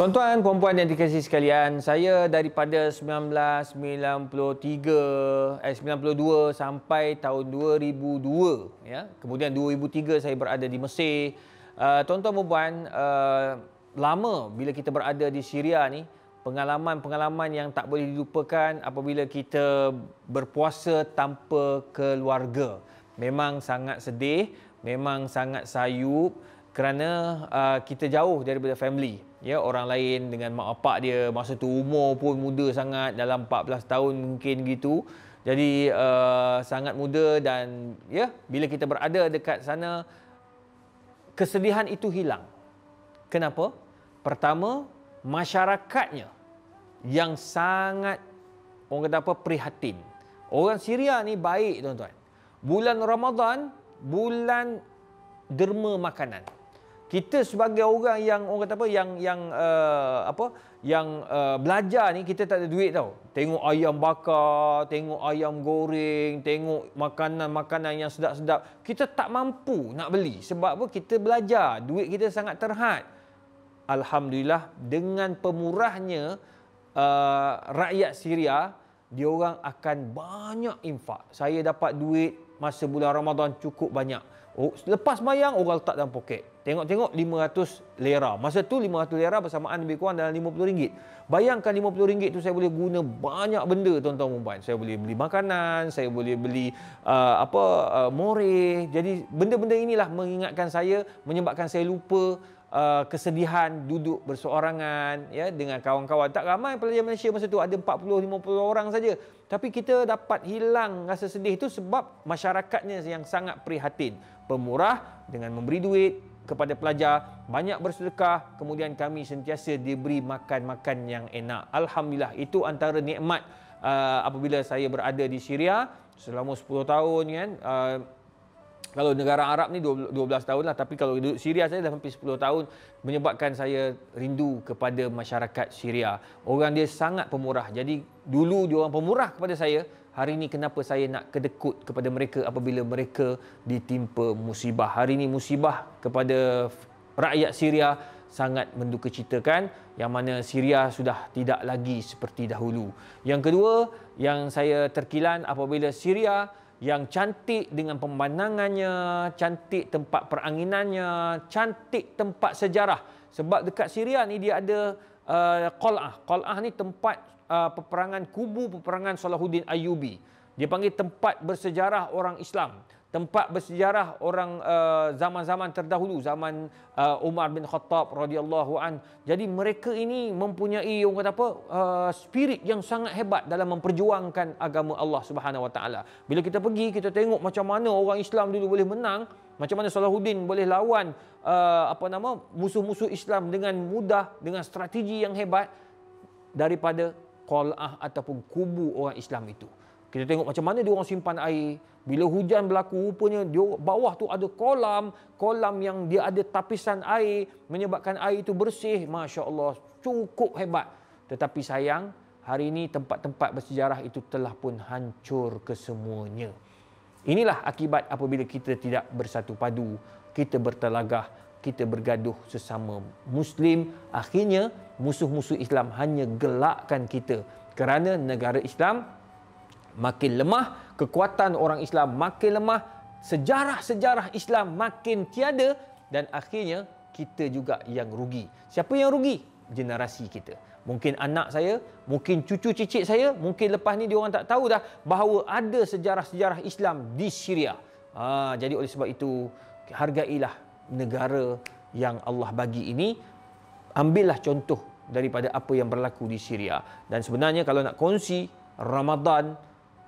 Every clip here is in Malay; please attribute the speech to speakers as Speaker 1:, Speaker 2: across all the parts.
Speaker 1: Tuan-tuan, puan-puan yang dikasihi sekalian, saya daripada 1993, eh 92 sampai tahun 2002, ya. Kemudian 2003 saya berada di Mesir. Uh, tuan-tuan puan-puan, uh, lama bila kita berada di Syria ni, pengalaman-pengalaman yang tak boleh dilupakan apabila kita berpuasa tanpa keluarga. Memang sangat sedih, memang sangat sayup kerana uh, kita jauh daripada family ya orang lain dengan mak bapak dia masa tu umur pun muda sangat dalam 14 tahun mungkin gitu jadi uh, sangat muda dan ya bila kita berada dekat sana kesedihan itu hilang kenapa pertama masyarakatnya yang sangat orang kata apa prihatin orang Syria ni baik tuan-tuan bulan Ramadan bulan derma makanan kita sebagai orang yang orang kata apa yang yang uh, apa yang uh, belajar ni kita tak ada duit tau. Tengok ayam bakar, tengok ayam goreng, tengok makanan-makanan yang sedap-sedap, kita tak mampu nak beli sebab apa? Kita belajar, duit kita sangat terhad. Alhamdulillah dengan pemurahnya uh, rakyat Syria dia orang akan banyak infak. Saya dapat duit masa bulan Ramadan cukup banyak. Oh, lepas mayang orang letak dalam poket. Tengok-tengok 500 lira. Masa tu 500 lira bersamaan lebih kurang dalam RM50. Bayangkan RM50 tu saya boleh guna banyak benda tuan-tuan perempuan. Saya boleh beli makanan, saya boleh beli uh, apa uh, more. Jadi benda-benda inilah mengingatkan saya, menyebabkan saya lupa uh, kesedihan duduk berseorangan ya dengan kawan-kawan tak ramai pelajar Malaysia masa itu ada 40 50 orang saja tapi kita dapat hilang rasa sedih itu sebab masyarakatnya yang sangat prihatin pemurah dengan memberi duit kepada pelajar banyak bersedekah kemudian kami sentiasa diberi makan-makan yang enak alhamdulillah itu antara nikmat uh, apabila saya berada di Syria selama 10 tahun kan uh, kalau negara Arab ni 12 tahun lah tapi kalau duduk Syria saya dah hampir 10 tahun menyebabkan saya rindu kepada masyarakat Syria. Orang dia sangat pemurah. Jadi dulu dia orang pemurah kepada saya, hari ini kenapa saya nak kedekut kepada mereka apabila mereka ditimpa musibah. Hari ini musibah kepada rakyat Syria sangat mendukacitakan yang mana Syria sudah tidak lagi seperti dahulu. Yang kedua yang saya terkilan apabila Syria yang cantik dengan pemandangannya, cantik tempat peranginannya, cantik tempat sejarah. Sebab dekat Syria ni dia ada Qal'ah. Uh, Qal'ah ni tempat uh, peperangan kubu peperangan Salahuddin Ayyubi. Dia panggil tempat bersejarah orang Islam tempat bersejarah orang uh, zaman-zaman uh, terdahulu zaman uh, Umar bin Khattab radhiyallahu an jadi mereka ini mempunyai orang kata apa uh, spirit yang sangat hebat dalam memperjuangkan agama Allah Subhanahu wa taala bila kita pergi kita tengok macam mana orang Islam dulu boleh menang macam mana Salahuddin boleh lawan uh, apa nama musuh-musuh Islam dengan mudah dengan strategi yang hebat daripada qalah ataupun kubu orang Islam itu kita tengok macam mana dia orang simpan air. Bila hujan berlaku, rupanya dia bawah tu ada kolam. Kolam yang dia ada tapisan air. Menyebabkan air itu bersih. Masya Allah. Cukup hebat. Tetapi sayang, hari ini tempat-tempat bersejarah itu telah pun hancur kesemuanya. Inilah akibat apabila kita tidak bersatu padu. Kita bertelagah. Kita bergaduh sesama Muslim. Akhirnya, musuh-musuh Islam hanya gelakkan kita. Kerana negara Islam makin lemah, kekuatan orang Islam makin lemah, sejarah-sejarah Islam makin tiada dan akhirnya kita juga yang rugi. Siapa yang rugi? Generasi kita. Mungkin anak saya, mungkin cucu cicit saya, mungkin lepas ni diorang tak tahu dah bahawa ada sejarah-sejarah Islam di Syria. Ha, jadi oleh sebab itu, hargailah negara yang Allah bagi ini. Ambillah contoh daripada apa yang berlaku di Syria. Dan sebenarnya kalau nak kongsi Ramadan,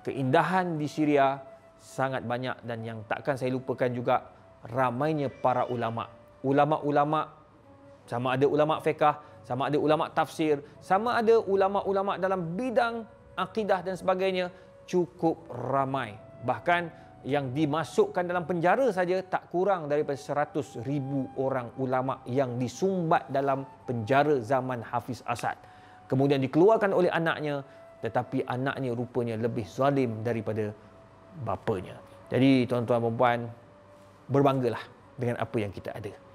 Speaker 1: keindahan di Syria sangat banyak dan yang takkan saya lupakan juga ramainya para ulama. Ulama-ulama sama ada ulama fiqh, sama ada ulama tafsir, sama ada ulama-ulama dalam bidang akidah dan sebagainya cukup ramai. Bahkan yang dimasukkan dalam penjara saja tak kurang daripada ribu orang ulama yang disumbat dalam penjara zaman Hafiz Asad. Kemudian dikeluarkan oleh anaknya tetapi anaknya rupanya lebih zalim daripada bapanya. Jadi tuan-tuan dan puan berbanggalah dengan apa yang kita ada.